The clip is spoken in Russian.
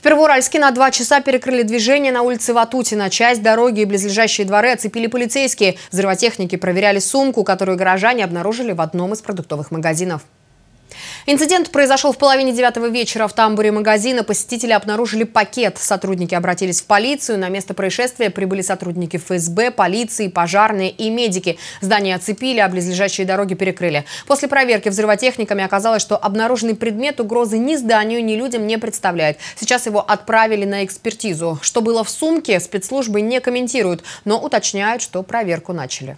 В Первоуральске на два часа перекрыли движение на улице Ватутина. Часть дороги и близлежащие дворы оцепили полицейские. Взрывотехники проверяли сумку, которую горожане обнаружили в одном из продуктовых магазинов. Инцидент произошел в половине девятого вечера в тамбуре магазина. Посетители обнаружили пакет. Сотрудники обратились в полицию. На место происшествия прибыли сотрудники ФСБ, полиции, пожарные и медики. Здание оцепили, а близлежащие дороги перекрыли. После проверки взрывотехниками оказалось, что обнаруженный предмет угрозы ни зданию, ни людям не представляет. Сейчас его отправили на экспертизу. Что было в сумке, спецслужбы не комментируют, но уточняют, что проверку начали.